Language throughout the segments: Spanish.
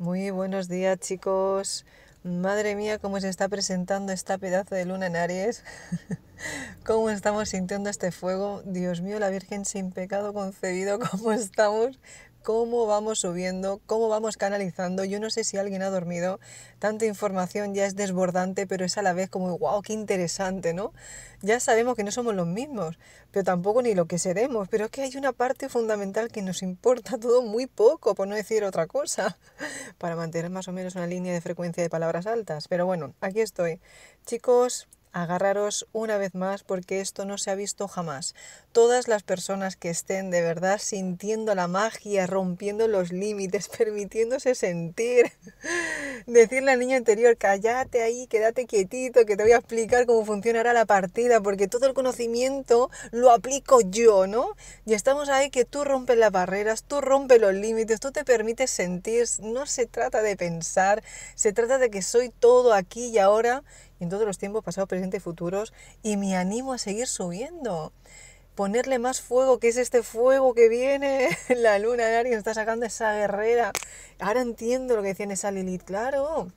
Muy buenos días chicos. Madre mía, cómo se está presentando esta pedazo de luna en Aries. cómo estamos sintiendo este fuego. Dios mío, la Virgen sin pecado concebido, cómo estamos cómo vamos subiendo, cómo vamos canalizando. Yo no sé si alguien ha dormido, tanta información ya es desbordante, pero es a la vez como, wow, qué interesante, ¿no? Ya sabemos que no somos los mismos, pero tampoco ni lo que seremos, pero es que hay una parte fundamental que nos importa todo muy poco, por no decir otra cosa, para mantener más o menos una línea de frecuencia de palabras altas. Pero bueno, aquí estoy. Chicos, agarraros una vez más porque esto no se ha visto jamás. Todas las personas que estén de verdad sintiendo la magia, rompiendo los límites, permitiéndose sentir, decirle la niña anterior, cállate ahí, quédate quietito, que te voy a explicar cómo funcionará la partida, porque todo el conocimiento lo aplico yo, ¿no? Y estamos ahí que tú rompes las barreras, tú rompes los límites, tú te permites sentir, no se trata de pensar, se trata de que soy todo aquí y ahora, y en todos los tiempos, pasados, presentes y futuros, y me animo a seguir subiendo ponerle más fuego, que es este fuego que viene, la luna en Aries está sacando esa guerrera. Ahora entiendo lo que decían esa Lilith, claro.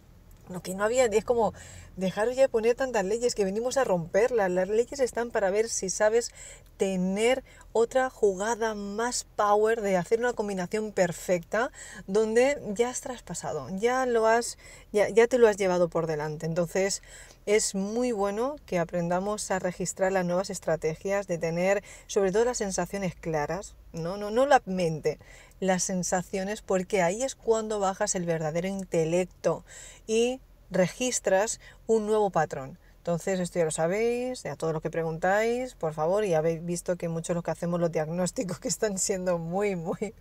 Lo que no había, es como dejar ya de poner tantas leyes que venimos a romperlas. Las leyes están para ver si sabes tener otra jugada más power de hacer una combinación perfecta donde ya has traspasado, ya lo has, ya, te lo has llevado por delante. Entonces es muy bueno que aprendamos a registrar las nuevas estrategias, de tener sobre todo las sensaciones claras, no, no, no la mente, las sensaciones, porque ahí es cuando bajas el verdadero intelecto y registras un nuevo patrón. Entonces, esto ya lo sabéis, a todos los que preguntáis, por favor, y habéis visto que muchos de los que hacemos los diagnósticos que están siendo muy, muy,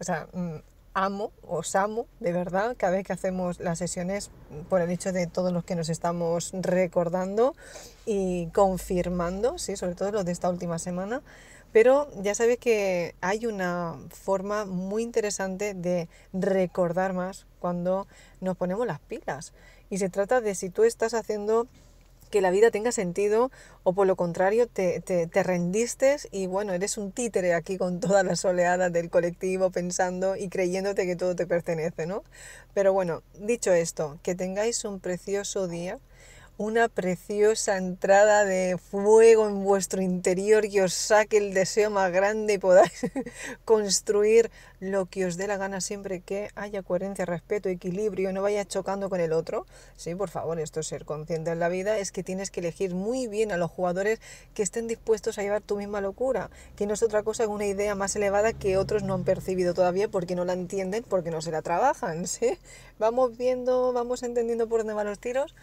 o sea, mm, amo, os amo, de verdad, cada vez que hacemos las sesiones, por el hecho de todos los que nos estamos recordando y confirmando, sí, sobre todo los de esta última semana, pero ya sabéis que hay una forma muy interesante de recordar más cuando nos ponemos las pilas. Y se trata de si tú estás haciendo que la vida tenga sentido o por lo contrario te, te, te rendiste y bueno, eres un títere aquí con todas las oleadas del colectivo pensando y creyéndote que todo te pertenece, ¿no? Pero bueno, dicho esto, que tengáis un precioso día una preciosa entrada de fuego en vuestro interior que os saque el deseo más grande y podáis construir lo que os dé la gana siempre que haya coherencia, respeto, equilibrio, no vaya chocando con el otro. Sí, por favor, esto es ser consciente en la vida, es que tienes que elegir muy bien a los jugadores que estén dispuestos a llevar tu misma locura, que no es otra cosa que una idea más elevada que otros no han percibido todavía porque no la entienden, porque no se la trabajan, ¿sí? Vamos viendo, vamos entendiendo por dónde van los tiros.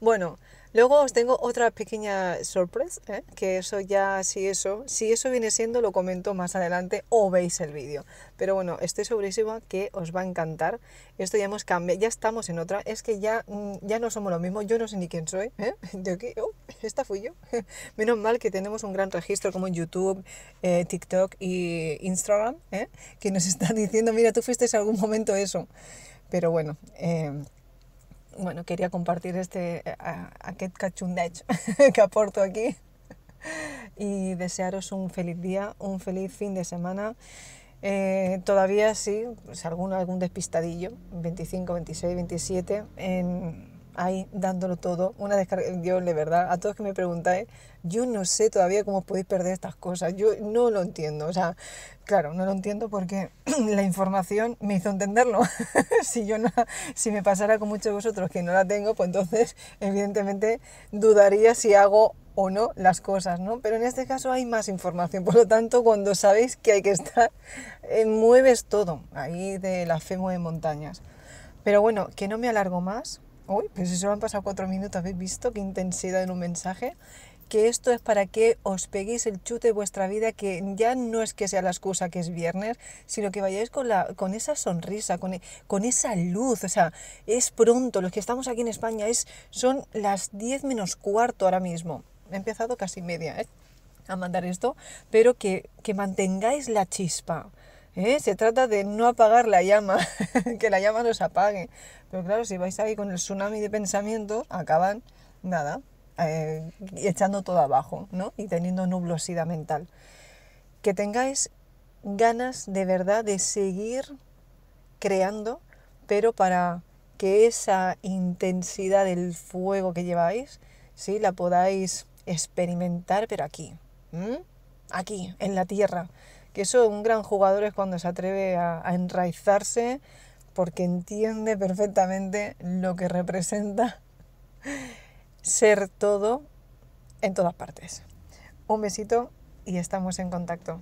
Bueno, luego os tengo otra pequeña sorpresa, ¿eh? que eso ya, si eso, si eso viene siendo, lo comento más adelante o veis el vídeo. Pero bueno, estoy segurísima que os va a encantar. Esto ya hemos cambiado, ya estamos en otra, es que ya, mm, ya no somos lo mismo, yo no sé ni quién soy, ¿eh? Yo oh, esta fui yo. Menos mal que tenemos un gran registro como en YouTube, eh, TikTok y Instagram, ¿eh? que nos están diciendo, mira, tú fuiste en algún momento eso. Pero bueno, bueno, quería compartir este, eh, aquest cachundech que aporto aquí y desearos un feliz día, un feliz fin de semana. Eh, todavía sí, pues algún, algún despistadillo, 25, 26, 27, en ahí dándolo todo, una descarga, Dios, de verdad, a todos que me preguntáis, yo no sé todavía cómo podéis perder estas cosas, yo no lo entiendo, o sea, claro, no lo entiendo porque la información me hizo entenderlo, si yo no, si me pasara con muchos de vosotros que no la tengo, pues entonces evidentemente dudaría si hago o no las cosas, ¿no? Pero en este caso hay más información, por lo tanto, cuando sabéis que hay que estar, eh, mueves todo, ahí de la FEMO de montañas. Pero bueno, que no me alargo más, Uy, pues si solo han pasado cuatro minutos, ¿habéis visto qué intensidad en un mensaje? Que esto es para que os peguéis el chute de vuestra vida, que ya no es que sea la excusa que es viernes, sino que vayáis con, la, con esa sonrisa, con, e, esa luz. O sea, es pronto, los que estamos aquí en España es, son las diez menos cuarto ahora mismo. He empezado casi media ¿eh? a mandar esto, pero que, que mantengáis la chispa ¿Eh? Se trata de no apagar la llama, que la llama nos apague. Pero claro, si vais ahí con el tsunami de pensamiento, acaban nada, eh, echando todo abajo, ¿no? Y teniendo nublosidad mental. Que tengáis ganas de verdad de seguir creando, pero para que esa intensidad del fuego que lleváis, sí, la podáis experimentar, pero aquí, aquí, en la tierra que eso un gran jugador es cuando se atreve a, a enraizarse porque entiende perfectamente lo que representa ser todo en todas partes. Un besito y estamos en contacto.